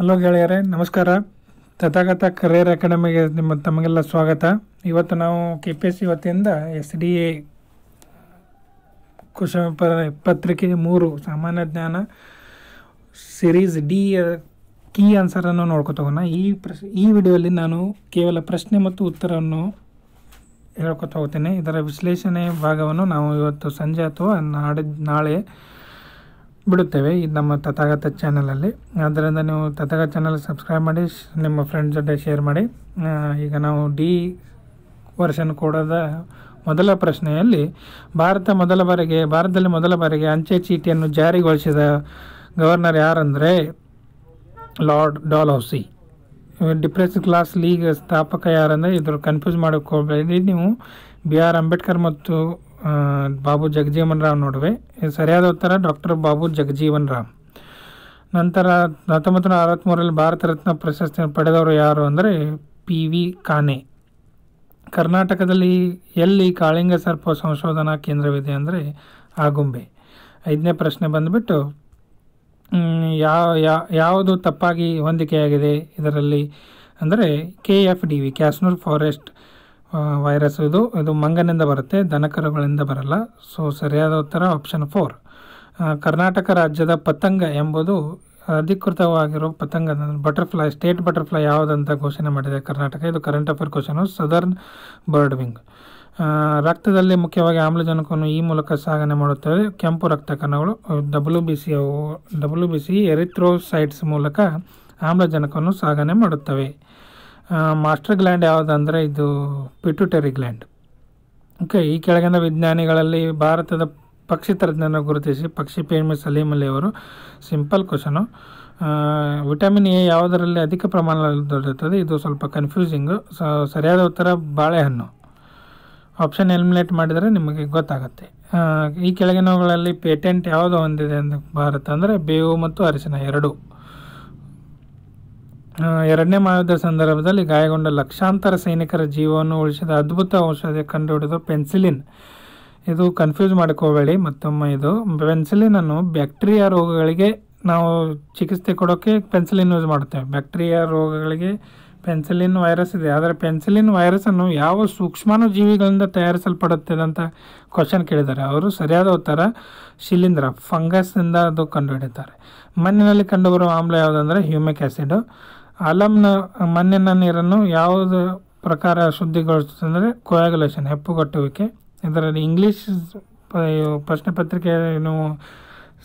hello ಗೆಳೆಯರೆ ನಮಸ್ಕಾರ Tathagata career ಅಕಾಡೆಮಿಗೆ ನಿಮ್ಮ ತಮಗೆಲ್ಲ ಸ್ವಾಗತ ಇವತ್ತು ನಾವು ಕೆ ಪಿ ಎಸ್ ಸಿ ವತಿಯಿಂದ ಎಸ್ ಡಿ ಎ ಕುಶ ಪತ್ರಿಕೆ ಮೂರು ಸಾಮಾನ್ಯ ಜ್ಞಾನ ಸಿರೀಸ್ ಡಿ ಕೀ ಆನ್ಸರನ್ನು ನೋಡ್ಕೊತೋಗೋಣ ಈ ಪ್ರಶ್ ಈ ವಿಡಿಯೋಲಿ ನಾನು ಕೇವಲ ಪ್ರಶ್ನೆ ಮತ್ತು ಉತ್ತರವನ್ನು ಹೇಳ್ಕೊತ ಹೋಗ್ತೇನೆ ಇದರ ವಿಶ್ಲೇಷಣೆ ಭಾಗವನ್ನು ನಾವು ಇವತ್ತು ಸಂಜೆ ಅಥವಾ ನಾಡಿದ್ದು ನಾಳೆ ಬಿಡುತ್ತೇವೆ ಇದು ನಮ್ಮ ತಥಾಗತ ಚಾನಲಲ್ಲಿ ಆದ್ದರಿಂದ ನೀವು ತಥಾಗತ ಚಾನಲ್ ಸಬ್ಸ್ಕ್ರೈಬ್ ಮಾಡಿ ನಿಮ್ಮ ಫ್ರೆಂಡ್ಸ್ ಜೊತೆ ಶೇರ್ ಮಾಡಿ ಈಗ ನಾವು ಡಿ ವರ್ಷನ್ ಕೊಡೋದ ಮೊದಲ ಪ್ರಶ್ನೆಯಲ್ಲಿ ಭಾರತ ಮೊದಲ ಬಾರಿಗೆ ಭಾರತದಲ್ಲಿ ಮೊದಲ ಬಾರಿಗೆ ಅಂಚೆ ಚೀಟಿಯನ್ನು ಜಾರಿಗೊಳಿಸಿದ ಗವರ್ನರ್ ಯಾರಂದರೆ ಲಾರ್ಡ್ ಡಾಲ್ ಡಿಪ್ರೆಸ್ ಕ್ಲಾಸ್ ಲೀಗ್ ಸ್ಥಾಪಕ ಯಾರಂದರೆ ಇದ್ರ ಕನ್ಫ್ಯೂಸ್ ಮಾಡಿಕೊಳ್ಬೇಡಿ ನೀವು ಬಿ ಆರ್ ಅಂಬೇಡ್ಕರ್ ಮತ್ತು ಬಾಬು ಜಗಜೀವನ್ ರಾವ್ ನಡುವೆ ಸರಿಯಾದ ಉತ್ತರ ಡಾಕ್ಟರ್ ಬಾಬು ಜಗಜೀವನ್ ರಾಮ್ ನಂತರ ಹತ್ತೊಂಬತ್ತು ನೂರ ಅರವತ್ತ್ಮೂರಲ್ಲಿ ಭಾರತ ರತ್ನ ಪ್ರಶಸ್ತಿಯನ್ನು ಪಡೆದವರು ಯಾರು ಅಂದರೆ ಪಿ ವಿ ಕಾನೆ ಕರ್ನಾಟಕದಲ್ಲಿ ಎಲ್ಲಿ ಕಾಳಿಂಗ ಸರ್ಪ ಸಂಶೋಧನಾ ಕೇಂದ್ರವಿದೆ ಅಂದರೆ ಆಗುಂಬೆ ಐದನೇ ಪ್ರಶ್ನೆ ಬಂದುಬಿಟ್ಟು ಯಾವ ಯಾವುದು ತಪ್ಪಾಗಿ ಹೊಂದಿಕೆಯಾಗಿದೆ ಇದರಲ್ಲಿ ಅಂದರೆ K F D V Kyasanur forest virus ಇದು ಇದು ಮಂಗನಿಂದ ಬರುತ್ತೆ ದನಕರುಗಳಿಂದ ಬರಲ್ಲ ಸೊ ಸರಿಯಾದ ಉತ್ತರ ಆಪ್ಷನ್ ಫೋರ್ ಕರ್ನಾಟಕ ರಾಜ್ಯದ ಪತಂಗ ಎಂಬುದು ಅಧಿಕೃತವಾಗಿರೋ ಪತಂಗ ಬಟರ್ಫ್ಲೈ ಸ್ಟೇಟ್ ಬಟರ್ಫ್ಲೈ ಯಾವುದಂತ ಘೋಷಣೆ ಮಾಡಿದೆ ಕರ್ನಾಟಕ ಇದು current affair question southern bird wing ರಕ್ತದಲ್ಲಿ ಮುಖ್ಯವಾಗಿ ಆಮ್ಲಜನಕವನ್ನು ಈ ಮೂಲಕ ಸಾಗಣೆ ಮಾಡುತ್ತವೆ ಕೆಂಪು ರಕ್ತ ಕಣಗಳು W B C W B C erythrocytes ಮೂಲಕ ಆಮ್ಲಜನಕವನ್ನು ಸಾಗಣೆ ಮಾಡುತ್ತವೆ ಮಾಸ್ಟರ್ ಗ್ಲ್ಯಾಂಡ್ ಯಾವುದಂದರೆ ಇದು ಪಿಟುಟರಿ ಗ್ಲ್ಯಾಂಡ್ ಓಕೆ ಈ ಕೆಳಗಿನ ವಿಜ್ಞಾನಿಗಳಲ್ಲಿ ಭಾರತದ ಪಕ್ಷಿ ತಜ್ಞರನ್ನು ಗುರುತಿಸಿ ಪಕ್ಷಿ ಪ್ರೇಮಿ ಸಲೀಮ್ ಅಲಿ ಅವರು ಸಿಂಪಲ್ ಕ್ವಶನು ವಿಟಮಿನ್ ಎ ಯಾವುದರಲ್ಲಿ ಅಧಿಕ ಪ್ರಮಾಣದಲ್ಲಿ ದೊರೆಯುತ್ತದೆ ಇದು ಸ್ವಲ್ಪ ಕನ್ಫ್ಯೂಸಿಂಗು ಸರಿಯಾದ ಉತ್ತರ ಬಾಳೆಹಣ್ಣು ಆಪ್ಷನ್ ಎಲಿಮಿನೇಟ್ ಮಾಡಿದರೆ ನಿಮಗೆ ಗೊತ್ತಾಗುತ್ತೆ ಈ ಕೆಳಗಿನವುಗಳಲ್ಲಿ ಪೇಟೆಂಟ್ ಯಾವುದು ಹೊಂದಿದೆ ಅಂತ ಭಾರತ ಅಂದರೆ ಬೇವು ಮತ್ತು ಅರಿಶಿನ ಎರಡು ಎರಡನೇ ಮಹಾಯುದ್ಧ ಸಂದರ್ಭದಲ್ಲಿ ಗಾಯಗೊಂಡ ಲಕ್ಷಾಂತರ ಸೈನಿಕರ ಜೀವವನ್ನು ಉಳಿಸಿದ ಅದ್ಭುತ ಕಂಡು ಕಂಡುಹಿಡಿದು ಪೆನ್ಸಿಲಿನ್ ಇದು ಕನ್ಫ್ಯೂಸ್ ಮಾಡ್ಕೋಬೇಡಿ ಮತ್ತೊಮ್ಮೆ ಇದು ಪೆನ್ಸಿಲಿನನ್ನು ಬ್ಯಾಕ್ಟೀರಿಯಾ ರೋಗಗಳಿಗೆ ನಾವು ಚಿಕಿತ್ಸೆ ಕೊಡೋಕ್ಕೆ ಪೆನ್ಸಿಲಿನ್ ಯೂಸ್ ಮಾಡ್ತೇವೆ ಬ್ಯಾಕ್ಟೀರಿಯಾ ರೋಗಗಳಿಗೆ ಪೆನ್ಸಿಲಿನ್ ವೈರಸ್ ಇದೆ ಆದರೆ ಪೆನ್ಸಿಲಿನ್ ವೈರಸನ್ನು ಯಾವ ಸೂಕ್ಷ್ಮಾನು ಜೀವಿಗಳಿಂದ ತಯಾರಿಸಲ್ಪಡುತ್ತದೆ ಅಂತ ಕ್ವಶನ್ ಕೇಳಿದ್ದಾರೆ ಅವರು ಸರಿಯಾದ ಉತ್ತರ ಶಿಲೀಂಧ್ರ ಫಂಗಸ್ನಿಂದ ಅದು ಕಂಡುಹಿಡಿತಾರೆ ಮಣ್ಣಿನಲ್ಲಿ ಕಂಡುಬರುವ ಆಮ್ಲ ಯಾವುದಂದ್ರೆ ಹ್ಯೂಮಿಕ್ ಆ್ಯಸಿಡು ಆಲಮ್ನ ಮಣ್ಣಿನ ನೀರನ್ನು ಯಾವುದು ಪ್ರಕಾರ ಶುದ್ಧಿಗೊಳಿಸುತ್ತದೆ ಅಂದರೆ ಕೊಯಾಗುಲೇಷನ್ ಹೆಪ್ಪುಗಟ್ಟುವಿಕೆ ಇದರಲ್ಲಿ ಇಂಗ್ಲೀಷ್ ಪ್ರಶ್ನೆ ಪತ್ರಿಕೆ ನೀವು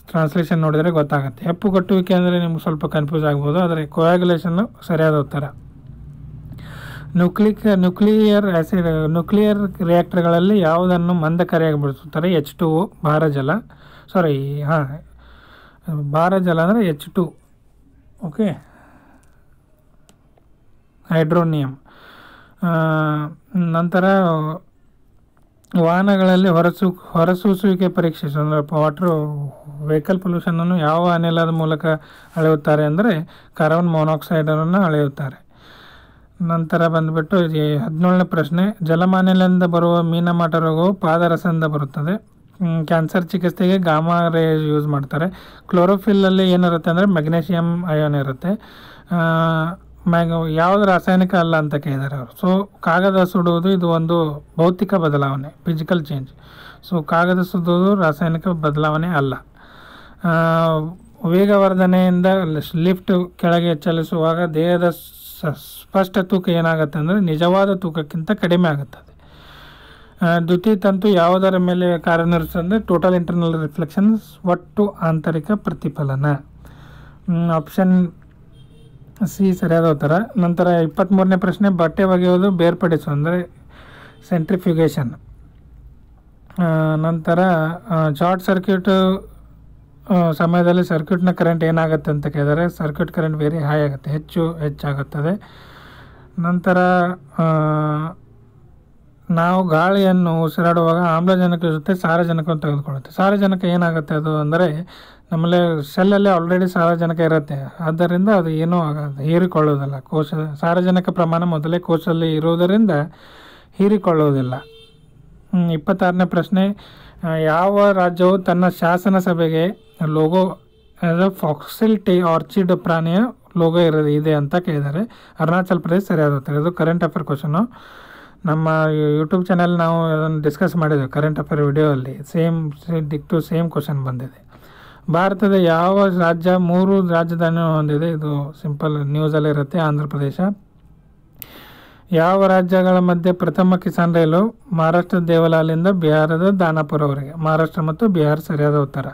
ಟ್ರಾನ್ಸ್ಲೇಷನ್ ನೋಡಿದರೆ ಗೊತ್ತಾಗುತ್ತೆ ಹೆಪ್ಪುಗಟ್ಟುವಿಕೆ ಅಂದರೆ ನಿಮ್ಗೆ ಸ್ವಲ್ಪ ಕನ್ಫ್ಯೂಸ್ ಆಗ್ಬೋದು ಆದರೆ ಕೊಯಾಗುಲೇಷನ್ನು ಸರಿಯಾದ ಉತ್ತರ ನ್ಯೂಕ್ಲಿಕ್ ನ್ಯೂಕ್ಲಿಯರ್ ಆ್ಯಸಿಡ್ ನ್ಯೂಕ್ಲಿಯರ್ ರಿಯಾಕ್ಟರ್ಗಳಲ್ಲಿ ಯಾವುದನ್ನು ಮಂದಕಾರಿಯಾಗಿ ಬಿಡಿಸುತ್ತಾರೆ ಎಚ್ ಟು ಭಾರಜಲ ಸಾರಿ ಹಾಂ ಭಾರಜಲ ಅಂದರೆ ಎಚ್ ಟು ಓಕೆ ಹೈಡ್ರೋನಿಯಂ ನಂತರ ವಾಹನಗಳಲ್ಲಿ ಹೊರಸೂ ಹೊರಸೂಸುವಿಕೆ ಪರೀಕ್ಷಿಸು ಅಂದರೆ ವಾಟ್ರ್ ವೆಹಿಕಲ್ ಪೊಲ್ಯೂಷನನ್ನು ಯಾವ ಅನಿಲದ ಮೂಲಕ ಅಳೆಯುತ್ತಾರೆ ಅಂದರೆ ಕಾರ್ಬನ್ ಮೊನಾಕ್ಸೈಡನ್ನು ಅಳೆಯುತ್ತಾರೆ ನಂತರ ಬಂದುಬಿಟ್ಟು ಹದಿನೇಳನೇ ಪ್ರಶ್ನೆ ಜಲಮಾನಿಲಿಂದ ಬರುವ ಮೀನಮಾಟ ರೋಗವು ಪಾದರಸದಿಂದ ಬರುತ್ತದೆ ಕ್ಯಾನ್ಸರ್ ಚಿಕಿತ್ಸೆಗೆ ಗಾಮಾ ರೇ ಯೂಸ್ ಮಾಡ್ತಾರೆ ಕ್ಲೋರೋಫಿಲ್ಲಲ್ಲಿ ಏನಿರುತ್ತೆ ಅಂದರೆ ಮೆಗ್ನೇಷಿಯಂ ಅಯೋನ್ ಇರುತ್ತೆ ಮ್ಯಾಗ ಯಾವ್ದು ರಾಸಾಯನಿಕ ಅಲ್ಲ ಅಂತ ಕೇಳಿದ್ದಾರೆ ಅವರು ಸೊ ಕಾಗದ ಸುಡುವುದು ಇದು ಒಂದು ಭೌತಿಕ ಬದಲಾವಣೆ ಫಿಸಿಕಲ್ ಚೇಂಜ್ ಸೊ ಕಾಗದ ಸುಡುವುದು ರಾಸಾಯನಿಕ ಬದಲಾವಣೆ ಅಲ್ಲ ವೇಗವರ್ಧನೆಯಿಂದ ಲಿಫ್ಟ್ ಕೆಳಗೆ ಚಲಿಸುವಾಗ ದೇಹದ ಸ್ಪಷ್ಟ ತೂಕ ಏನಾಗುತ್ತೆ ಅಂದರೆ ನಿಜವಾದ ತೂಕಕ್ಕಿಂತ ಕಡಿಮೆ ಆಗುತ್ತದೆ ದ್ವಿತೀಯ ತಂತು ಯಾವುದರ ಮೇಲೆ ಕಾರ್ಯನಿರ್ಸಂದರೆ ಟೋಟಲ್ ಇಂಟರ್ನಲ್ ರಿಫ್ಲೆಕ್ಷನ್ಸ್ ಒಟ್ಟು ಆಂತರಿಕ ಪ್ರತಿಫಲನ ಆಪ್ಷನ್ ಸಿ ಸರಿಯಾದ ಉತ್ತರ ನಂತರ ಇಪ್ಪತ್ತ್ಮೂರನೇ ಪ್ರಶ್ನೆ ಬಟ್ಟೆ ಒಗೆಯೋದು ಬೇರ್ಪಡಿಸು ಅಂದರೆ ಸೆಂಟ್ರಿಫ್ಯುಗೇಷನ್ ನಂತರ ಶಾರ್ಟ್ ಸರ್ಕ್ಯೂಟ್ ಸಮಯದಲ್ಲಿ ಸರ್ಕ್ಯೂಟ್ನ ಕರೆಂಟ್ ಏನಾಗುತ್ತೆ ಅಂತ ಕೇಳಿದರೆ ಸರ್ಕ್ಯೂಟ್ ಕರೆಂಟ್ ವೆರಿ ಹೈ ಆಗುತ್ತೆ ಹೆಚ್ಚು ಹೆಚ್ಚಾಗುತ್ತದೆ ನಂತರ ನಾವು ಗಾಳಿಯನ್ನು ಉಸಿರಾಡುವಾಗ ಆಮ್ಲಜನಕ ಜೊತೆ ಸಾರಜನಕವನ್ನು ತೆಗೆದುಕೊಳ್ಳುತ್ತೆ ಸಾರಜನಕ ಏನಾಗುತ್ತೆ ಅದು ಅಂದರೆ ನಮ್ಮಲ್ಲಿ ಸೆಲ್ಲಲ್ಲಿ ಆಲ್ರೆಡಿ ಸಾರಜನಕ ಇರುತ್ತೆ ಆದ್ದರಿಂದ ಅದು ಏನೂ ಆಗೋದು ಹೀರಿಕೊಳ್ಳೋದಿಲ್ಲ ಕೋಶ ಸಾರಜನಕ ಪ್ರಮಾಣ ಮೊದಲೇ ಕೋಶದಲ್ಲಿ ಇರುವುದರಿಂದ ಹೀರಿಕೊಳ್ಳೋದಿಲ್ಲ ಇಪ್ಪತ್ತಾರನೇ ಪ್ರಶ್ನೆ ಯಾವ ರಾಜ್ಯವು ತನ್ನ ಶಾಸನ ಸಭೆಗೆ ಲೋಗೋ ಫಾಕ್ಸಿಲ್ ಟಿ ಆರ್ಚಿಡ್ ಪ್ರಾಣಿಯ ಲೋಗೋ ಇರೋದು ಇದೆ ಅಂತ ಕೇಳಿದ್ದಾರೆ ಅರುಣಾಚಲ್ ಪ್ರದೇಶ್ ಸರಿಯಾದ ಉತ್ತರ ಇದು ಕರೆಂಟ್ ಅಫೇರ್ ಕ್ವಶನು ನಮ್ಮ ಯೂಟ್ಯೂಬ್ ಚಾನಲ್ ನಾವು ಅದನ್ನು ಡಿಸ್ಕಸ್ ಮಾಡಿದ್ವಿ ಕರೆಂಟ್ ಅಫೇರ್ ವಿಡಿಯೋ ಅಲ್ಲಿ ಸೇಮ್ ಡಿಕ್ ಟು ಸೇಮ್ ಕ್ವಶನ್ ಬಂದಿದೆ ಭಾರತದ ಯಾವ ರಾಜ್ಯ ಮೂರು ರಾಜಧಾನಿ ಹೊಂದಿದೆ ಇದು ಸಿಂಪಲ್ ಇರುತ್ತೆ ಆಂಧ್ರ ಪ್ರದೇಶ ಯಾವ ರಾಜ್ಯಗಳ ಮಧ್ಯೆ ಪ್ರಥಮ ಕಿಸಾನ್ ರೈಲು ಮಹಾರಾಷ್ಟ್ರ ದೇವಲಾಲಿಂದ ಬಿಹಾರದ ದಾನಾಪುರವರೆಗೆ ಮಹಾರಾಷ್ಟ್ರ ಮತ್ತು ಬಿಹಾರ ಸರಿಯಾದ ಉತ್ತರ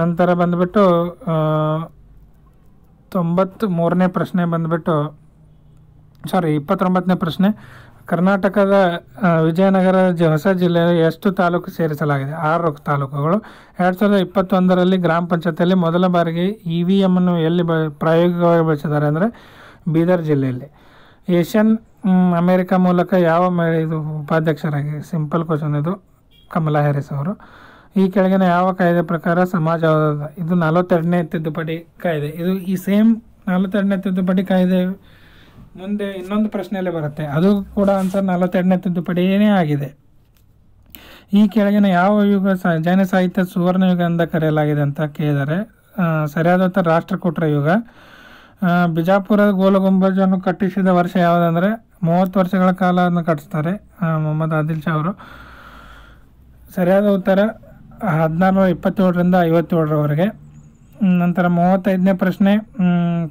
ನಂತರ ಬಂದ್ಬಿಟ್ಟು ತೊಂಬತ್ತು ಮೂರನೇ ಪ್ರಶ್ನೆ ಬಂದ್ಬಿಟ್ಟು ಸಾರಿ ಇಪ್ಪತ್ತೊಂಬತ್ತನೇ ಪ್ರಶ್ನೆ ಕರ್ನಾಟಕದ ವಿಜಯನಗರ ಜ ಹೊಸ ಜಿಲ್ಲೆಯ ಎಷ್ಟು ತಾಲೂಕು ಸೇರಿಸಲಾಗಿದೆ ಆರು ತಾಲೂಕುಗಳು ಎರಡು ಸಾವಿರದ ಇಪ್ಪತ್ತೊಂದರಲ್ಲಿ ಗ್ರಾಮ ಪಂಚಾಯತಿಯಲ್ಲಿ ಮೊದಲ ಬಾರಿಗೆ ಇ ವಿ ಎಮ್ಮನ್ನು ಎಲ್ಲಿ ಬ ಪ್ರಾಯೋಗಿಕವಾಗಿ ಬಳಸಿದ್ದಾರೆ ಅಂದರೆ ಬೀದರ್ ಜಿಲ್ಲೆಯಲ್ಲಿ ಏಷ್ಯನ್ ಅಮೇರಿಕ ಮೂಲಕ ಯಾವ ಇದು ಉಪಾಧ್ಯಕ್ಷರಾಗಿ ಸಿಂಪಲ್ ಕ್ವಶನ್ ಇದು ಕಮಲಾ ಹ್ಯಾರಿಸ್ ಅವರು ಈ ಕೆಳಗಿನ ಯಾವ ಕಾಯ್ದೆ ಪ್ರಕಾರ ಸಮಾಜವಾದ ಇದು ನಲವತ್ತೆರಡನೇ ತಿದ್ದುಪಡಿ ಕಾಯ್ದೆ ಇದು ಈ ಸೇಮ್ ನಲವತ್ತೆರಡನೇ ತಿದ್ದುಪಡಿ ಕಾಯ್ದೆ ಮುಂದೆ ಇನ್ನೊಂದು ಪ್ರಶ್ನೆಯಲ್ಲೇ ಬರುತ್ತೆ ಅದು ಕೂಡ ಆನ್ಸರ್ ನಲವತ್ತೆರಡನೇ ತಿದ್ದುಪಡಿಯೇ ಆಗಿದೆ ಈ ಕೆಳಗಿನ ಯಾವ ಯುಗ ಜೈನ ಸಾಹಿತ್ಯ ಸುವರ್ಣ ಯುಗ ಅಂತ ಕರೆಯಲಾಗಿದೆ ಅಂತ ಕೇಳಿದರೆ ಸರಿಯಾದ ಉತ್ತರ ರಾಷ್ಟ್ರಕೂಟರ ಯುಗ ಬಿಜಾಪುರ ಗೋಲಗುಂಬಜನ್ನು ಕಟ್ಟಿಸಿದ ವರ್ಷ ಯಾವುದಂದ್ರೆ ಮೂವತ್ತು ವರ್ಷಗಳ ಕಾಲ ಅದನ್ನು ಕಟ್ಟಿಸ್ತಾರೆ ಮೊಹಮ್ಮದ್ ಆದಿಲ್ ಶಾ ಅವರು ಸರಿಯಾದ ಉತ್ತರ ಹದಿನಾರು ಇಪ್ಪತ್ತೇಳರಿಂದ ಐವತ್ತೇಳರವರೆಗೆ ನಂತರ ಮೂವತ್ತೈದನೇ ಪ್ರಶ್ನೆ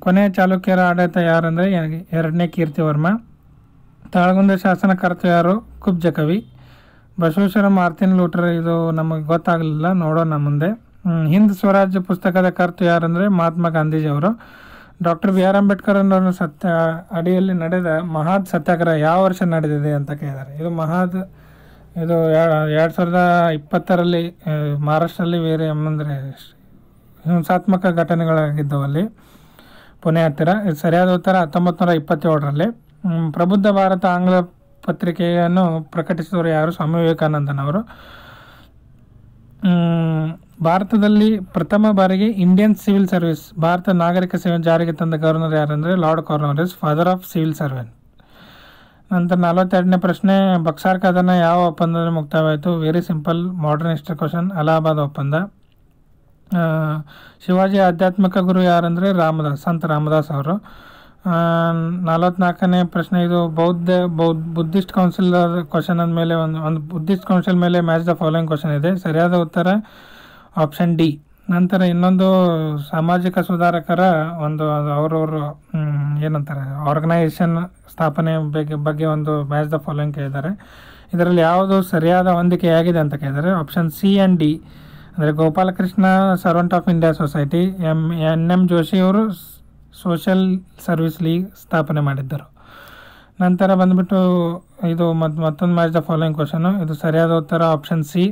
ಕೊನೆಯ ಚಾಲುಕ್ಯರ ಆಡಳಿತ ಯಾರಂದರೆ ಎರಡನೇ ಕೀರ್ತಿವರ್ಮ ತಾಳಗುಂದ ಶಾಸನಕರ್ತ ಯಾರು ಕುಬ್ಜ ಕವಿ ಬಸವೇಶ್ವರ ಮಾರ್ತಿನ್ ಲೂಟ್ರ್ ಇದು ನಮಗೆ ಗೊತ್ತಾಗಲಿಲ್ಲ ನೋಡೋಣ ಮುಂದೆ ಹಿಂದ್ ಸ್ವರಾಜ್ಯ ಪುಸ್ತಕದ ಕರ್ತು ಯಾರಂದರೆ ಮಹಾತ್ಮ ಗಾಂಧೀಜಿಯವರು ಡಾಕ್ಟರ್ ಬಿ ಆರ್ ಅಂಬೇಡ್ಕರ್ ಅನ್ನೋರು ಸತ್ಯ ಅಡಿಯಲ್ಲಿ ನಡೆದ ಮಹಾತ್ ಸತ್ಯಾಗ್ರಹ ಯಾವ ವರ್ಷ ನಡೆದಿದೆ ಅಂತ ಕೇಳಿದ್ದಾರೆ ಇದು ಮಹಾತ್ ಇದು ಎರಡು ಸಾವಿರದ ಇಪ್ಪತ್ತರಲ್ಲಿ ಮಹಾರಾಷ್ಟ್ರಲ್ಲಿ ಬೇರೆ ಅಂದರೆ ಹಿಂಸಾತ್ಮಕ ಅಲ್ಲಿ ಪುಣೆ ಹತ್ತಿರ ಸರಿಯಾದ ಉತ್ತರ ಹತ್ತೊಂಬತ್ತು ನೂರ ಇಪ್ಪತ್ತೇಳರಲ್ಲಿ ಪ್ರಬುದ್ಧ ಭಾರತ ಆಂಗ್ಲ ಪತ್ರಿಕೆಯನ್ನು ಪ್ರಕಟಿಸಿದವರು ಯಾರು ಸ್ವಾಮಿ ವಿವೇಕಾನಂದನವರು ಭಾರತದಲ್ಲಿ ಪ್ರಥಮ ಬಾರಿಗೆ ಇಂಡಿಯನ್ ಸಿವಿಲ್ ಸರ್ವಿಸ್ ಭಾರತ ನಾಗರಿಕ ಸೇವೆ ಜಾರಿಗೆ ತಂದ ಗವರ್ನರ್ ಯಾರಂದರೆ lord Cornwallis is father of civil service ನಂತರ ನಲವತ್ತೆರಡನೇ ಪ್ರಶ್ನೆ ಬಕ್ಸಾರ್ ಕದನ ಯಾವ ಒಪ್ಪಂದದಲ್ಲಿ ಮುಕ್ತವಾಯಿತು very simple modern history question Allahabad ಒಪ್ಪಂದ ಶಿವಾಜಿ ಆಧ್ಯಾತ್ಮಿಕ ಗುರು ಯಾರಂದರೆ ರಾಮದಾಸ್ ಸಂತ ರಾಮದಾಸ್ ಅವರು ನಲವತ್ನಾಲ್ಕನೇ ಪ್ರಶ್ನೆ ಇದು ಬೌದ್ಧ ಬೌದ್ ಬುದ್ಧಿಸ್ಟ್ ಕೌನ್ಸಿಲ್ ಕ್ವಶನ್ ಮೇಲೆ ಒಂದು ಒಂದು ಬುದ್ಧಿಸ್ಟ್ ಕೌನ್ಸಿಲ್ ಮೇಲೆ ಮ್ಯಾಚ್ ದ ಫಾಲೋಯಿಂಗ್ ಕ್ವಶನ್ ಇದೆ ಸರಿಯಾದ ಉತ್ತರ ಆಪ್ಷನ್ ಡಿ ನಂತರ ಇನ್ನೊಂದು ಸಾಮಾಜಿಕ ಸುಧಾರಕರ ಒಂದು ಅವರವರು ಏನಂತಾರೆ ಆರ್ಗನೈಸೇಷನ್ ಸ್ಥಾಪನೆ ಬಗ್ಗೆ ಬಗ್ಗೆ ಒಂದು ಮ್ಯಾಚ್ ದ ಫಾಲೋಯಿಂಗ್ ಕೇಳಿದ್ದಾರೆ ಇದರಲ್ಲಿ ಯಾವುದು ಸರಿಯಾದ ಹೊಂದಿಕೆಯಾಗಿದೆ ಅಂತ ಕೇಳಿದ್ದಾರೆ ಆಪ್ಷನ್ ಸಿ ಆ್ಯಂಡ್ ಡಿ ಅಂದರೆ Gopalakrishna servant of India society M N M ಜೋಶಿಯವರು ಸೋಷಿಯಲ್ ಸರ್ವಿಸ್ ಲೀಗ್ ಸ್ಥಾಪನೆ ಮಾಡಿದ್ದರು ನಂತರ ಬಂದುಬಿಟ್ಟು ಇದು ಮತ್ತು ಮತ್ತೊಂದು ಮ್ಯಾಚ್ ದ ಫಾಲೋಯಿಂಗ್ ಕ್ವಶನು ಇದು ಸರಿಯಾದ ಉತ್ತರ option C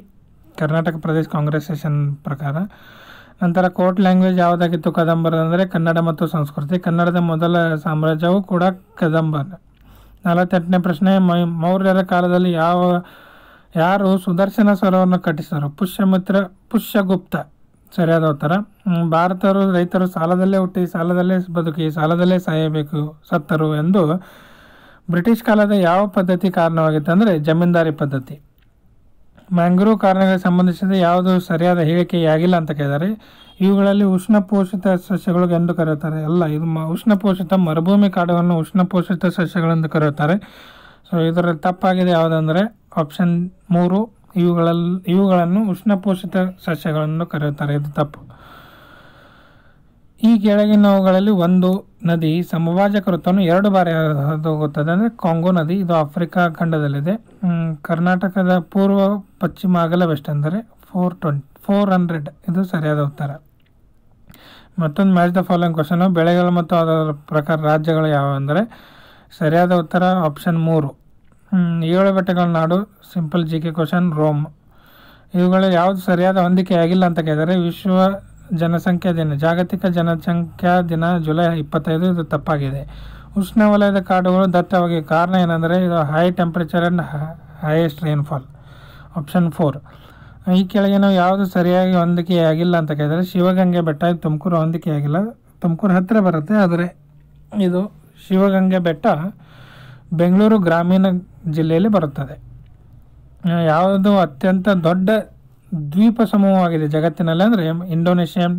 Karnataka Pradesh Congress session ಪ್ರಕಾರ ನಂತರ ಕೋರ್ಟ್ ಲ್ಯಾಂಗ್ವೇಜ್ ಯಾವುದಾಗಿತ್ತು ಕದಂಬರ ಅಂದರೆ ಕನ್ನಡ ಮತ್ತು ಸಂಸ್ಕೃತಿ ಕನ್ನಡದ ಮೊದಲ ಸಾಮ್ರಾಜ್ಯವು ಕೂಡ ಕದಂಬರ್ ನಲವತ್ತೆಂಟನೇ ಪ್ರಶ್ನೆ ಮೌರ್ಯರ ಕಾಲದಲ್ಲಿ ಯಾವ ಯಾರು ಸುದರ್ಶನ ಸ್ವರವನ್ನು ಕಟ್ಟಿಸಿದರು ಪುಷ್ಯಮಿತ್ರ ಪುಷ್ಯಗುಪ್ತ ಸರಿಯಾದ ಉತ್ತರ ಭಾರತರು ರೈತರು ಸಾಲದಲ್ಲೇ ಹುಟ್ಟಿ ಸಾಲದಲ್ಲೇ ಬದುಕಿ ಸಾಲದಲ್ಲೇ ಸಾಯಬೇಕು ಸತ್ತರು ಎಂದು ಬ್ರಿಟಿಷ್ ಕಾಲದ ಯಾವ ಪದ್ಧತಿ ಕಾರಣವಾಗಿತ್ತು ಅಂದರೆ ಜಮೀನ್ದಾರಿ ಪದ್ಧತಿ ಮ್ಯಾಂಗ್ರೂವ್ ಕಾರಣಗಳಿಗೆ ಸಂಬಂಧಿಸಿದ ಯಾವುದು ಸರಿಯಾದ ಹೇಳಿಕೆಯಾಗಿಲ್ಲ ಅಂತ ಕೇಳಿದರೆ ಇವುಗಳಲ್ಲಿ ಉಷ್ಣಪೋಷಿತ ಸಸ್ಯಗಳು ಎಂದು ಕರೆಯುತ್ತಾರೆ ಅಲ್ಲ ಇದು ಉಷ್ಣಪೋಷಿತ ಮರುಭೂಮಿ ಕಾಡುಗಳನ್ನು ಉಷ್ಣಪೋಷಿತ ಸಸ್ಯಗಳೆಂದು ಕರೆಯುತ್ತಾರೆ ಸೊ ಇದರಲ್ಲಿ ತಪ್ಪಾಗಿದೆ ಯಾವುದಂದರೆ ಆಪ್ಷನ್ ಮೂರು ಇವುಗಳಲ್ಲಿ ಇವುಗಳನ್ನು ಉಷ್ಣಪೋಷಿತ ಸಸ್ಯಗಳನ್ನು ಕರೆಯುತ್ತಾರೆ ಇದು ತಪ್ಪು ಈ ಕೆಳಗಿನವುಗಳಲ್ಲಿ ಒಂದು ನದಿ ಸಮಭಾಜಕ ವೃತ್ತವನ್ನು ಎರಡು ಬಾರಿ ಹೋಗುತ್ತದೆ ಅಂದರೆ ಕಾಂಗೋ ನದಿ ಇದು ಆಫ್ರಿಕಾ ಖಂಡದಲ್ಲಿದೆ ಕರ್ನಾಟಕದ ಪೂರ್ವ ಪಶ್ಚಿಮ ಅಗಲ ವೆಸ್ಟ್ ಅಂದರೆ ಫೋರ್ ಟ್ವೆಂಟಿ ಫೋರ್ ಹಂಡ್ರೆಡ್ ಇದು ಸರಿಯಾದ ಉತ್ತರ ಮತ್ತೊಂದು ಮ್ಯಾಚ್ ದ ಫಾಲೋಯಿಂಗ್ ಕ್ವಶನು ಬೆಳೆಗಳು ಮತ್ತು ಅದರ ಪ್ರಕಾರ ರಾಜ್ಯಗಳು ಅಂದರೆ ಸರಿಯಾದ ಉತ್ತರ ಆಪ್ಷನ್ ಮೂರು ಏಳು ಬೆಟ್ಟಗಳ ನಾಡು simple G K question Rome ಇವುಗಳು ಯಾವುದು ಸರಿಯಾದ ಹೊಂದಿಕೆ ಆಗಿಲ್ಲ ಅಂತ ಕೇಳಿದರೆ ವಿಶ್ವ ಜನಸಂಖ್ಯಾ ದಿನ ಜಾಗತಿಕ ಜನಸಂಖ್ಯಾ ದಿನ ಜುಲೈ ಇಪ್ಪತ್ತೈದು ಇದು ತಪ್ಪಾಗಿದೆ ಉಷ್ಣವಲಯದ ಕಾಡುಗಳು ದಟ್ಟವಾಗಿ ಕಾರಣ ಏನಂದರೆ ಇದು high temperature and highest rainfall option four ಈ ಕೆಳಗಿನ ಯಾವುದು ಸರಿಯಾಗಿ ಹೊಂದಿಕೆಯಾಗಿಲ್ಲ ಅಂತ ಕೇಳಿದರೆ ಶಿವಗಂಗೆ ಬೆಟ್ಟ ಇದು ತುಮಕೂರು ಆಗಿಲ್ಲ ತುಮಕೂರು ಹತ್ತಿರ ಬರುತ್ತೆ ಆದರೆ ಇದು ಶಿವಗಂಗೆ ಬೆಟ್ಟ ಬೆಂಗಳೂರು ಗ್ರಾಮೀಣ ಜಿಲ್ಲೆಯಲ್ಲಿ ಬರುತ್ತದೆ ಯಾವುದು ಅತ್ಯಂತ ದೊಡ್ಡ ದ್ವೀಪ ಸಮೂಹವಾಗಿದೆ ಜಗತ್ತಿನಲ್ಲಿ ಅಂದರೆ ಇಂಡೋನೇಷ್ಯನ್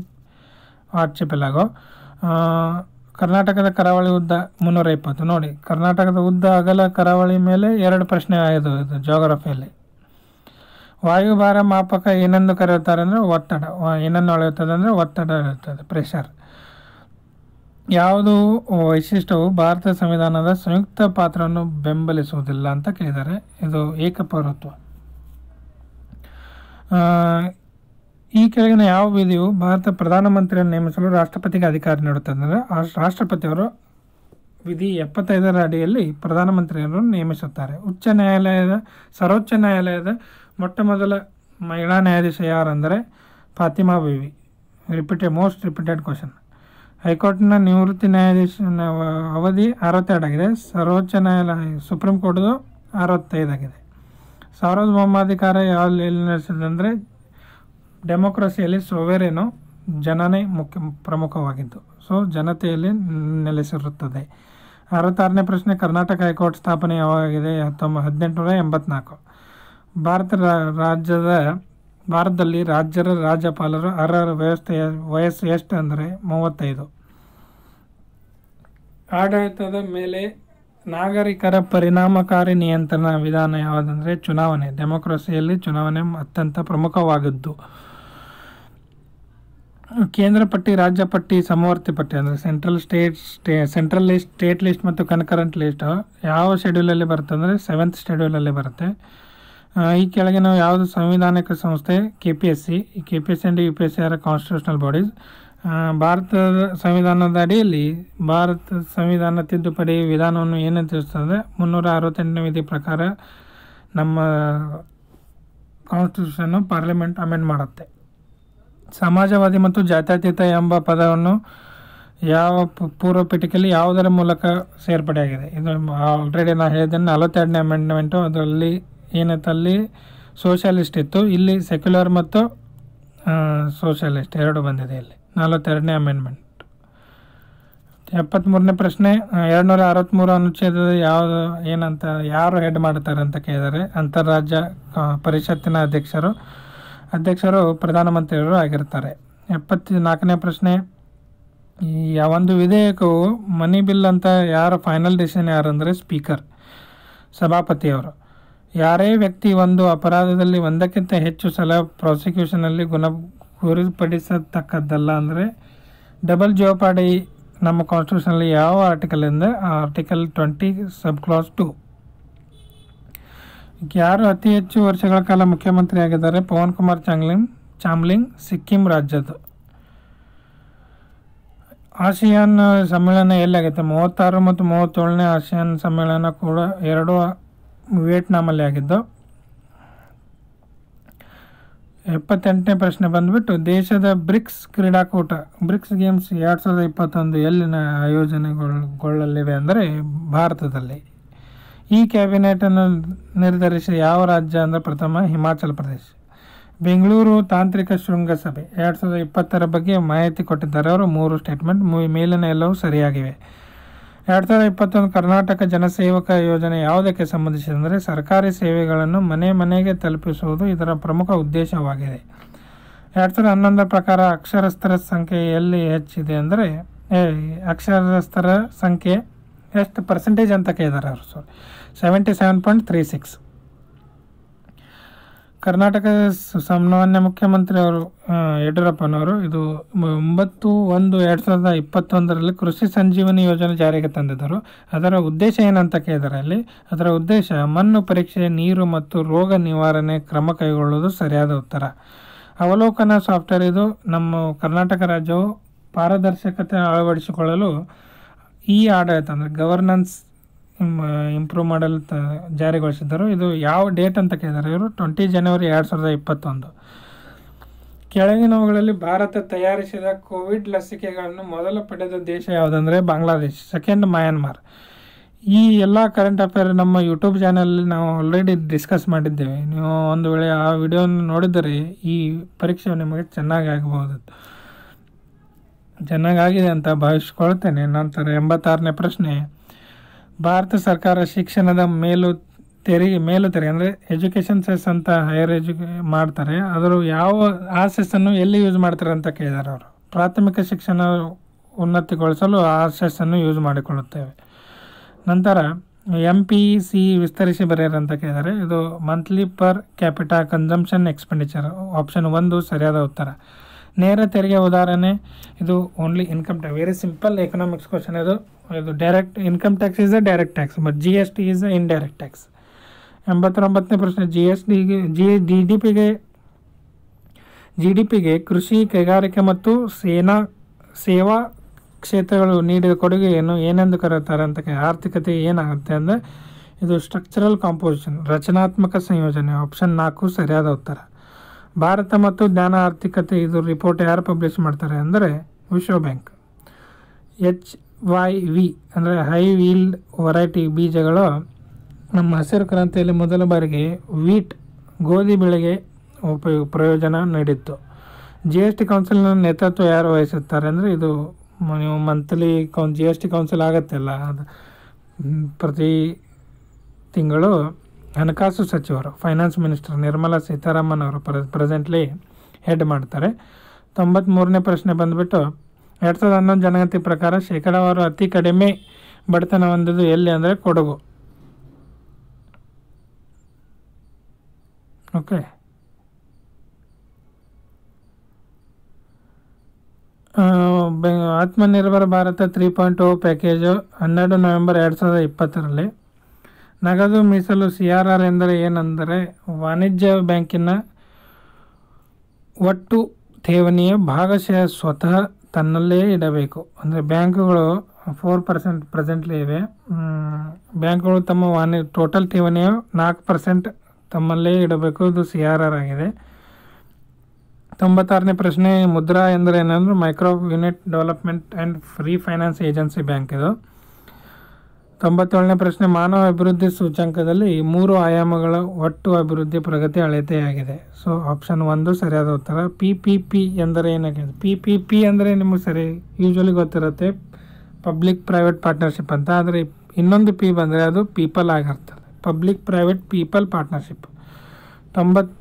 ಆರ್ಚಿಪೆಲಾಗೋ ಕರ್ನಾಟಕದ ಕರಾವಳಿ ಉದ್ದ ಮುನ್ನೂರ ಇಪ್ಪತ್ತು ನೋಡಿ ಕರ್ನಾಟಕದ ಉದ್ದ ಅಗಲ ಕರಾವಳಿ ಮೇಲೆ ಎರಡು ಪ್ರಶ್ನೆ ಆಯಿತು ಇದು ಜೋಗ್ರಫಿಯಲ್ಲಿ ವಾಯುಭಾರ ಮಾಪಕ ಏನನ್ನು ಕರೆಯುತ್ತಾರೆ ಅಂದರೆ ಒತ್ತಡ ಏನನ್ನು ಅಳೆಯುತ್ತದೆ ಅಂದರೆ ಒತ್ತಡ ಇರುತ್ತದೆ ಪ್ರೆಷರ್ ಯಾವುದು ವೈಶಿಷ್ಟ್ಯವು ಭಾರತ ಸಂವಿಧಾನದ ಸಂಯುಕ್ತ ಪಾತ್ರವನ್ನು ಬೆಂಬಲಿಸುವುದಿಲ್ಲ ಅಂತ ಕೇಳಿದ್ದಾರೆ ಇದು ಏಕಪೌರತ್ವ ಈ ಕೆಳಗಿನ ಯಾವ ವಿಧಿಯು ಭಾರತ ಪ್ರಧಾನಮಂತ್ರಿಯನ್ನು ನೇಮಿಸಲು ರಾಷ್ಟ್ರಪತಿಗೆ ಅಧಿಕಾರ ನೀಡುತ್ತದೆ ಅಂದರೆ ರಾಷ್ಟ್ರಪತಿಯವರು ವಿಧಿ ಎಪ್ಪತ್ತೈದರ ಅಡಿಯಲ್ಲಿ ಪ್ರಧಾನಮಂತ್ರಿಯನ್ನು ನೇಮಿಸುತ್ತಾರೆ ಉಚ್ಚ ನ್ಯಾಯಾಲಯದ ಸರ್ವೋಚ್ಚ ನ್ಯಾಯಾಲಯದ ಮೊಟ್ಟ ಮೊದಲ ಮಹಿಳಾ ನ್ಯಾಯಾಧೀಶ ಯಾರಂದರೆ Fatima Bivi repeated most repeated question ಹೈಕೋರ್ಟ್ನ ನಿವೃತ್ತಿ ನ್ಯಾಯಾಧೀಶನ ಅವಧಿ ಅರವತ್ತೆರಡಾಗಿದೆ ಸರ್ವೋಚ್ಚ ನ್ಯಾಯಾಲಯ ಸುಪ್ರೀಂ ಕೋರ್ಟ್ದು ಅರವತ್ತೈದಾಗಿದೆ ಸಾರ್ವಭೌಮಾಧಿಕಾರ ಯಾವ ಎಲ್ಲಿ ಅಂದರೆ ಡೆಮೋಕ್ರಸಿಯಲ್ಲಿ ಸೊವೆರೇನು ಜನನೇ ಮುಖ್ಯ ಪ್ರಮುಖವಾಗಿದ್ದು ಸೊ ಜನತೆಯಲ್ಲಿ ನೆಲೆಸಿರುತ್ತದೆ ಅರವತ್ತಾರನೇ ಪ್ರಶ್ನೆ ಕರ್ನಾಟಕ ಹೈಕೋರ್ಟ್ ಸ್ಥಾಪನೆ ಯಾವಾಗಿದೆ ಹತ್ತೊಂಬ ನೂರ ಎಂಬತ್ನಾಲ್ಕು ಭಾರತ ರಾಜ್ಯದ ಭಾರತದಲ್ಲಿ ರಾಜ್ಯರ ರಾಜ್ಯಪಾಲರು ಅರ್ಹರ ವ್ಯವಸ್ಥೆಯ ವಯಸ್ಸು ಎಷ್ಟು ಅಂದರೆ ಮೂವತ್ತೈದು ಆಡಳಿತದ ಮೇಲೆ ನಾಗರಿಕರ ಪರಿಣಾಮಕಾರಿ ನಿಯಂತ್ರಣ ವಿಧಾನ ಯಾವುದಂದರೆ ಚುನಾವಣೆ ಡೆಮೋಕ್ರಸಿಯಲ್ಲಿ ಚುನಾವಣೆ ಅತ್ಯಂತ ಪ್ರಮುಖವಾಗಿದ್ದು ಕೇಂದ್ರ ಪಟ್ಟಿ ರಾಜ್ಯ ಪಟ್ಟಿ ಸಮವರ್ತಿ ಪಟ್ಟಿ ಅಂದರೆ central state stay central list state list ಮತ್ತು ಕನ್ಕರೆಂಟ್ ಲಿಸ್ಟ್ ಯಾವ ಶೆಡ್ಯೂಲಲ್ಲಿ ಬರುತ್ತೆ ಅಂದರೆ ಸೆವೆಂತ್ ಶೆಡ್ಯೂಲಲ್ಲಿ ಬರುತ್ತೆ ಈ ಕೆಳಗೆ ನಾವು ಯಾವುದು ಸಂವಿಧಾನಿಕ ಸಂಸ್ಥೆ K P S C K P S C and U P S C are constitutional bodies ಭಾರತದ ಸಂವಿಧಾನದ ಅಡಿಯಲ್ಲಿ ಭಾರತ ಸಂವಿಧಾನ ತಿದ್ದುಪಡಿ ವಿಧಾನವನ್ನು ಏನು ತಿಳಿಸ್ತದೆ ಮುನ್ನೂರ ಅರವತ್ತೆಂಟನೇ ವಿಧಿ ಪ್ರಕಾರ ನಮ್ಮ ಕಾನ್ಸ್ಟಿಟ್ಯೂಷನ್ನು ಪಾರ್ಲಿಮೆಂಟ್ ಅಮೆಂಡ್ ಮಾಡುತ್ತೆ ಸಮಾಜವಾದಿ ಮತ್ತು ಜಾತ್ಯತೀತ ಎಂಬ ಪದವನ್ನು ಯಾವ ಪೂರ್ವ ಪೀಠಿಕೆಯಲ್ಲಿ ಯಾವುದರ ಮೂಲಕ ಸೇರ್ಪಡೆಯಾಗಿದೆ ಇದು ಆಲ್ರೆಡಿ ನಾನು ಹೇಳಿದ್ದೇನೆ ನಲವತ್ತೆರಡನೇ ಅಮೆಂಡ್ಮೆಂಟು ಅದರಲ್ಲಿ ಏನಾಯ್ತು ಅಲ್ಲಿ ಸೋಷಲಿಸ್ಟ್ ಇತ್ತು ಇಲ್ಲಿ ಸೆಕ್ಯುಲರ್ ಮತ್ತು ಸೋಷಿಯಲಿಸ್ಟ್ ಎರಡು ಬಂದಿದೆ ಇಲ್ಲಿ ನಲವತ್ತೆರಡನೇ ಅಮೆಂಡ್ಮೆಂಟ್ ಎಪ್ಪತ್ತ್ಮೂರನೇ ಪ್ರಶ್ನೆ ಎರಡು ನೂರ ಅರವತ್ತ್ಮೂರು ಅನುಚ್ಛೇದದ ಯಾವುದು ಏನಂತ ಯಾರು ಹೆಡ್ ಮಾಡ್ತಾರೆ ಅಂತ ಕೇಳಿದ್ದಾರೆ ಅಂತಾರಾಜ್ಯ ಪರಿಷತ್ತಿನ ಅಧ್ಯಕ್ಷರು ಅಧ್ಯಕ್ಷರು ಪ್ರಧಾನಮಂತ್ರಿಯವರು ಆಗಿರ್ತಾರೆ ಎಪ್ಪತ್ತ ನಾಲ್ಕನೇ ಪ್ರಶ್ನೆ ಒಂದು ವಿಧೇಯಕವು ಮನಿ ಬಿಲ್ ಅಂತ ಯಾರು ಫೈನಲ್ ಡಿಸಿಷನ್ ಯಾರು ಅಂದರೆ ಸ್ಪೀಕರ್ ಸಭಾಪತಿಯವರು ಯಾರೇ ವ್ಯಕ್ತಿ ಒಂದು ಅಪರಾಧದಲ್ಲಿ ಒಂದಕ್ಕಿಂತ ಹೆಚ್ಚು ಸಲ ಪ್ರಾಸಿಕ್ಯೂಷನಲ್ಲಿ ಗುಣ ಗುರಿಪಡಿಸತಕ್ಕದ್ದಲ್ಲ ಅಂದರೆ ಡಬಲ್ ಜೋಪಾಡಿ ನಮ್ಮ ಕಾನ್ಸ್ಟಿಟ್ಯೂಷನಲ್ಲಿ ಯಾವ ಆರ್ಟಿಕಲ್ ಅಂದರೆ article twenty sub clause two ಯಾರು ಅತಿ ಹೆಚ್ಚು ವರ್ಷಗಳ ಕಾಲ ಮುಖ್ಯಮಂತ್ರಿ ಆಗಿದ್ದಾರೆ ಪವನ್ ಕುಮಾರ್ ಚಾಂಗ್ಲಿಂಗ್ ಚಾಮ್ಲಿಂಗ್ ಸಿಕ್ಕಿಂ ರಾಜ್ಯದ ಆಸಿಯಾನ್ ಸಮ್ಮೇಳನ ಎಲ್ಲಾಗುತ್ತೆ ಮೂವತ್ತಾರು ಮತ್ತು ಮೂವತ್ತೇಳನೇ ಆಸಿಯಾನ್ ಸಮ್ಮೇಳನ ಕೂಡ ಎರಡು ವಿಯೆಟ್ನಾಮಲ್ಲಿ ಆಗಿದ್ದು ಎಪ್ಪತ್ತೆಂಟನೇ ಪ್ರಶ್ನೆ ಬಂದ್ಬಿಟ್ಟು ದೇಶದ ಬ್ರಿಕ್ಸ್ ಕ್ರೀಡಾಕೂಟ ಬ್ರಿಕ್ಸ್ ಗೇಮ್ಸ್ ಎರಡು ಸಾವಿರದ ಇಪ್ಪತ್ತೊಂದು ಎಲ್ಲಿನ ಆಯೋಜನೆಗೊಳ್ಳಲಿವೆ ಅಂದರೆ ಭಾರತದಲ್ಲಿ ಈ ಕ್ಯಾಬಿನೆಟನ್ನು ನಿರ್ಧರಿಸಿ ಯಾವ ರಾಜ್ಯ ಅಂದರೆ ಪ್ರಥಮ ಹಿಮಾಚಲ ಪ್ರದೇಶ ಬೆಂಗಳೂರು ತಾಂತ್ರಿಕ ಶೃಂಗಸಭೆ ಎರಡು ಸಾವಿರದ ಇಪ್ಪತ್ತರ ಬಗ್ಗೆ ಮಾಹಿತಿ ಕೊಟ್ಟಿದ್ದಾರೆ ಅವರು ಮೂರು ಸ್ಟೇಟ್ಮೆಂಟ್ ಮೇಲಿನ ಎಲ್ಲವೂ ಸರಿಯಾಗಿವೆ ಎರಡು ಸಾವಿರದ ಇಪ್ಪತ್ತೊಂದು ಕರ್ನಾಟಕ ಜನಸೇವಕ ಯೋಜನೆ ಯಾವುದಕ್ಕೆ ಸಂಬಂಧಿಸಿದಂದರೆ ಸರ್ಕಾರಿ ಸೇವೆಗಳನ್ನು ಮನೆ ಮನೆಗೆ ತಲುಪಿಸುವುದು ಇದರ ಪ್ರಮುಖ ಉದ್ದೇಶವಾಗಿದೆ ಎರಡು ಸಾವಿರದ ಹನ್ನೊಂದರ ಪ್ರಕಾರ ಅಕ್ಷರಸ್ಥರ ಸಂಖ್ಯೆ ಎಲ್ಲಿ ಹೆಚ್ಚಿದೆ ಅಂದರೆ ಅಕ್ಷರಸ್ಥರ ಸಂಖ್ಯೆ ಎಷ್ಟು ಪರ್ಸೆಂಟೇಜ್ ಅಂತ ಕೇಳಿದ್ದಾರೆ ಅವರು sorry seventy seven point three six ಕರ್ನಾಟಕದ ಸಾಮಾನ್ಯ ಮುಖ್ಯಮಂತ್ರಿ ಅವರು ಯಡಿಯೂರಪ್ಪನವರು ಇದು ಒಂಬತ್ತು ಒಂದು ಎರಡು ಸಾವಿರದ ಇಪ್ಪತ್ತೊಂದರಲ್ಲಿ ಕೃಷಿ ಸಂಜೀವನಿ ಯೋಜನೆ ಜಾರಿಗೆ ತಂದಿದ್ದರು ಅದರ ಉದ್ದೇಶ ಏನಂತ ಕೇಳಿದರೆ ಅಲ್ಲಿ ಅದರ ಉದ್ದೇಶ ಮಣ್ಣು ಪರೀಕ್ಷೆ ನೀರು ಮತ್ತು ರೋಗ ನಿವಾರಣೆ ಕ್ರಮ ಕೈಗೊಳ್ಳುವುದು ಸರಿಯಾದ ಉತ್ತರ ಅವಲೋಕನ ಸಾಫ್ಟ್ವೇರ್ ಇದು ನಮ್ಮ ಕರ್ನಾಟಕ ರಾಜ್ಯವು ಪಾರದರ್ಶಕತೆ ಅಳವಡಿಸಿಕೊಳ್ಳಲು ಈ ಆಡಳಿತ ಅಂದರೆ ಗವರ್ನೆನ್ಸ್ ಇಂಪ್ರೂವ್ ಮಾಡಲು ಜಾರಿಗೊಳಿಸಿದ್ದರು ಇದು ಯಾವ ಡೇಟ್ ಅಂತ ಕೇಳಿದ್ದಾರೆ ಇವರು ಟ್ವೆಂಟಿ ಜನವರಿ ಎರಡು ಸಾವಿರದ ಇಪ್ಪತ್ತೊಂದು ಕೆಳಗಿನವುಗಳಲ್ಲಿ ಭಾರತ ತಯಾರಿಸಿದ ಕೋವಿಡ್ ಲಸಿಕೆಗಳನ್ನು ಮೊದಲು ಪಡೆದ ದೇಶ ಯಾವುದಂದರೆ ಬಾಂಗ್ಲಾದೇಶ್ ಸೆಕೆಂಡ್ ಮಯನ್ಮಾರ್ ಈ ಎಲ್ಲ ಕರೆಂಟ್ ಅಫೇರ್ ನಮ್ಮ ಯೂಟ್ಯೂಬ್ ಚಾನಲಲ್ಲಿ ನಾವು ಆಲ್ರೆಡಿ ಡಿಸ್ಕಸ್ ಮಾಡಿದ್ದೇವೆ ನೀವು ಒಂದು ವೇಳೆ ಆ ವಿಡಿಯೋನ ನೋಡಿದರೆ ಈ ಪರೀಕ್ಷೆ ನಿಮಗೆ ಚೆನ್ನಾಗಿ ಆಗಬಹುದು ಚೆನ್ನಾಗಾಗಿದೆ ಅಂತ ಭಾವಿಸ್ಕೊಳ್ತೇನೆ ನಂತರ ಎಂಬತ್ತಾರನೇ ಪ್ರಶ್ನೆ ಭಾರತ ಸರ್ಕಾರ ಶಿಕ್ಷಣದ ಮೇಲು ತೆರಿಗೆ ಮೇಲು ತೆರಿಗೆ ಅಂದರೆ ಎಜುಕೇಷನ್ ಸೆಸ್ ಅಂತ ಹೈಯರ್ ಎಜು ಮಾಡ್ತಾರೆ ಅದರ ಯಾವ ಆ ಸೆಸ್ಸನ್ನು ಎಲ್ಲಿ ಯೂಸ್ ಮಾಡ್ತಾರೆ ಅಂತ ಕೇಳಿದ್ದಾರೆ ಅವರು ಪ್ರಾಥಮಿಕ ಶಿಕ್ಷಣ ಉನ್ನತಿಗೊಳಿಸಲು ಆ ಸೆಸ್ಸನ್ನು ಯೂಸ್ ಮಾಡಿಕೊಳ್ಳುತ್ತೇವೆ ನಂತರ ಎಂ ಪಿ ಸಿ ವಿಸ್ತರಿಸಿ ಬರೆಯರ್ ಅಂತ ಕೇಳಿದ್ದಾರೆ ಇದು monthly per capita consumption expenditure option ಒಂದು ಸರಿಯಾದ ಉತ್ತರ ನೇರ ತೆರಿಗೆ ಉದಾಹರಣೆ ಇದು only income tax very simple economics question ಇದು ಇದು direct income tax is a direct tax but G S T is a indirect tax ಎಂಬತ್ತೊಂಬತ್ತನೇ ಪ್ರಶ್ನೆ ಜಿ ಎಸ್ ಟಿಗೆ ಜಿ ಜಿ ಡಿ ಪಿಗೆ ಜಿ ಡಿ ಪಿಗೆ ಕೃಷಿ ಕೈಗಾರಿಕೆ ಮತ್ತು ಸೇನಾ ಸೇವಾ ಕ್ಷೇತ್ರಗಳು ನೀಡಿದ ಕೊಡುಗೆಯನ್ನು ಏನೆಂದು ಕರೆಯುತ್ತಾರೆ ಅಂತ ಆರ್ಥಿಕತೆ ಏನಾಗುತ್ತೆ ಅಂದರೆ ಇದು ಸ್ಟ್ರಕ್ಚರಲ್ ಕಾಂಪೋಸಿಷನ್ ರಚನಾತ್ಮಕ ಸಂಯೋಜನೆ ಆಪ್ಷನ್ ನಾಲ್ಕು ಸರಿಯಾದ ಉತ್ತರ ಭಾರತ ಮತ್ತು ಜ್ಞಾನ ಆರ್ಥಿಕತೆ ಇದು ರಿಪೋರ್ಟ್ ಯಾರು ಪಬ್ಲಿಷ್ ಮಾಡ್ತಾರೆ ಅಂದರೆ ವಿಶ್ವ ಬ್ಯಾಂಕ್ ಎಚ್ ವೈ ವಿ ಅಂದರೆ ಹೈ ವೀಲ್ಡ್ ವೆರೈಟಿ ಬೀಜಗಳು ನಮ್ಮ ಹಸಿರು ಕ್ರಾಂತಿಯಲ್ಲಿ ಮೊದಲ ಬಾರಿಗೆ ವೀಟ್ ಗೋಧಿ ಬೆಳೆಗೆ ಉಪಯೋಗ ಪ್ರಯೋಜನ ನೀಡಿತ್ತು ಜಿ ಎಸ್ ಟಿ ಕೌನ್ಸಿಲ್ನ ನೇತೃತ್ವ ಯಾರು ವಹಿಸುತ್ತಾರೆ ಅಂದರೆ ಇದು ನೀವು ಮಂತ್ಲಿ ಕೌನ್ ಜಿ ಎಸ್ ಟಿ ಕೌನ್ಸಿಲ್ ಆಗತ್ತಲ್ಲ ಅದು ಪ್ರತಿ ತಿಂಗಳು ಹಣಕಾಸು ಸಚಿವರು ಫೈನಾನ್ಸ್ ಮಿನಿಸ್ಟರ್ ನಿರ್ಮಲಾ ಸೀತಾರಾಮನ್ ಅವರು ಪ್ರೆಸೆಂಟ್ಲಿ ಹೆಡ್ ಮಾಡ್ತಾರೆ ತೊಂಬತ್ತ್ಮೂರನೇ ಪ್ರಶ್ನೆ ಬಂದುಬಿಟ್ಟು ಎರಡು ಸಾವಿರದ ಹನ್ನೊಂದು ಜನಗತಿ ಪ್ರಕಾರ ಶೇಕಡಾವಾರು ಅತಿ ಕಡಿಮೆ ಬಡತನ ಹೊಂದಿದ್ದು ಎಲ್ಲಿ ಅಂದರೆ ಕೊಡಗು ಓಕೆ ಬೆ Atmanirbhar Bharat three point O package ಹನ್ನೆರಡು ನವೆಂಬರ್ ಎರಡು ಸಾವಿರದ ಇಪ್ಪತ್ತರಲ್ಲಿ ನಗದು ಮೀಸಲು ಸಿ ಆರ್ ಆರ್ ಎಂದರೆ ಏನೆಂದರೆ ವಾಣಿಜ್ಯ ಬ್ಯಾಂಕಿನ ಒಟ್ಟು ಠೇವಣಿಯ ಭಾಗಶಃ ಸ್ವತಃ ತನ್ನಲ್ಲೇ ಇಡಬೇಕು ಅಂದರೆ ಬ್ಯಾಂಕುಗಳು ಫೋರ್ ಪರ್ಸೆಂಟ್ ಪ್ರೆಸೆಂಟ್ಲಿ ಇವೆ ಬ್ಯಾಂಕುಗಳು ತಮ್ಮ ವಾಣಿ ಟೋಟಲ್ ಠೇವಣಿಯು ನಾಲ್ಕು ಪರ್ಸೆಂಟ್ ತಮ್ಮಲ್ಲೇ ಇಡಬೇಕು ಇದು ಸಿ ಆರ್ ಆರ್ ಆಗಿದೆ ತೊಂಬತ್ತಾರನೇ ಪ್ರಶ್ನೆ ಮುದ್ರಾ ಎಂದರೆ ಏನಂದ್ರೆ micro unit development and free finance agency bank ಇದು ತೊಂಬತ್ತೇಳನೇ ಪ್ರಶ್ನೆ ಮಾನವ ಅಭಿವೃದ್ಧಿ ಸೂಚ್ಯಂಕದಲ್ಲಿ ಮೂರು ಆಯಾಮಗಳ ಒಟ್ಟು ಅಭಿವೃದ್ಧಿ ಪ್ರಗತಿ ಅಳತೆಯಾಗಿದೆ ಸೊ ಆಪ್ಷನ್ ಒಂದು ಸರಿಯಾದ ಉತ್ತರ ಪಿ ಪಿ ಪಿ ಎಂದರೆ ಏನಾಗಿದೆ ಪಿ ಪಿ ಪಿ ಅಂದರೆ ನಿಮಗೆ ಸರಿ ಯೂಶ್ವಲಿ ಗೊತ್ತಿರುತ್ತೆ ಪಬ್ಲಿಕ್ ಪ್ರೈವೇಟ್ ಪಾರ್ಟ್ನರ್ಶಿಪ್ ಅಂತ ಆದರೆ ಇನ್ನೊಂದು ಪಿ ಬಂದರೆ ಅದು ಪೀಪಲ್ ಆಗಿರ್ತದೆ ಪಬ್ಲಿಕ್ ಪ್ರೈವೇಟ್ ಪೀಪಲ್ ಪಾರ್ಟ್ನರ್ಶಿಪ್ ತೊಂಬತ್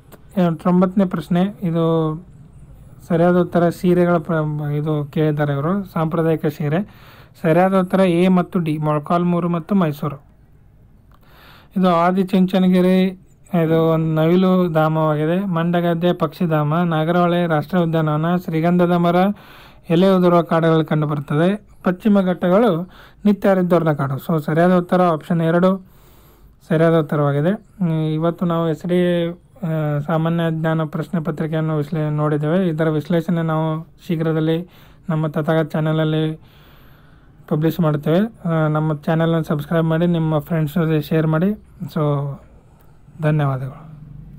ತೊಂಬತ್ತನೇ ಪ್ರಶ್ನೆ ಇದು ಸರಿಯಾದ ಉತ್ತರ ಸೀರೆಗಳ ಇದು ಕೇಳಿದ್ದಾರೆ ಇವರು ಸಾಂಪ್ರದಾಯಿಕ ಸೀರೆ ಸರಿಯಾದ ಉತ್ತರ ಎ ಮತ್ತು ಡಿ ಮೊಳಕಾಲ್ಮೂರು ಮತ್ತು ಮೈಸೂರು ಇದು ಆದಿಚುಂಚನಗಿರಿ ಇದು ಒಂದು ನವಿಲು ಧಾಮವಾಗಿದೆ ಮಂಡಗದ್ದೆ ಪಕ್ಷಿಧಾಮ ನಾಗರಹೊಳೆ ರಾಷ್ಟ್ರೀಯ ಉದ್ಯಾನವನ ಶ್ರೀಗಂಧದ ಮರ ಎಲೆ ಉದುರುವ ಕಾಡುಗಳು ಕಂಡುಬರುತ್ತದೆ ಪಶ್ಚಿಮ ಘಟ್ಟಗಳು ನಿತ್ಯ ಹರಿದ್ದವ್ರನ್ನ ಕಾಡು ಸೊ ಸರಿಯಾದ ಉತ್ತರ ಆಪ್ಷನ್ ಎರಡು ಸರಿಯಾದ ಉತ್ತರವಾಗಿದೆ ಇವತ್ತು ನಾವು ಎಸ್ ಡಿ ಸಾಮಾನ್ಯ ಜ್ಞಾನ ಪ್ರಶ್ನೆ ಪತ್ರಿಕೆಯನ್ನು ವಿಶ್ಲೇ ನೋಡಿದ್ದೇವೆ ಇದರ ವಿಶ್ಲೇಷಣೆ ನಾವು ಶೀಘ್ರದಲ್ಲಿ ನಮ್ಮ ತಥಾಗತ ಚಾನಲಲ್ಲಿ ಪಬ್ಲಿಷ್ ಮಾಡ್ತೇವೆ ನಮ್ಮ ಚಾನೆಲ್ನ ಸಬ್ಸ್ಕ್ರೈಬ್ ಮಾಡಿ ನಿಮ್ಮ ಫ್ರೆಂಡ್ಸ್ ಜೊತೆ ಶೇರ್ ಮಾಡಿ ಸೊ ಧನ್ಯವಾದಗಳು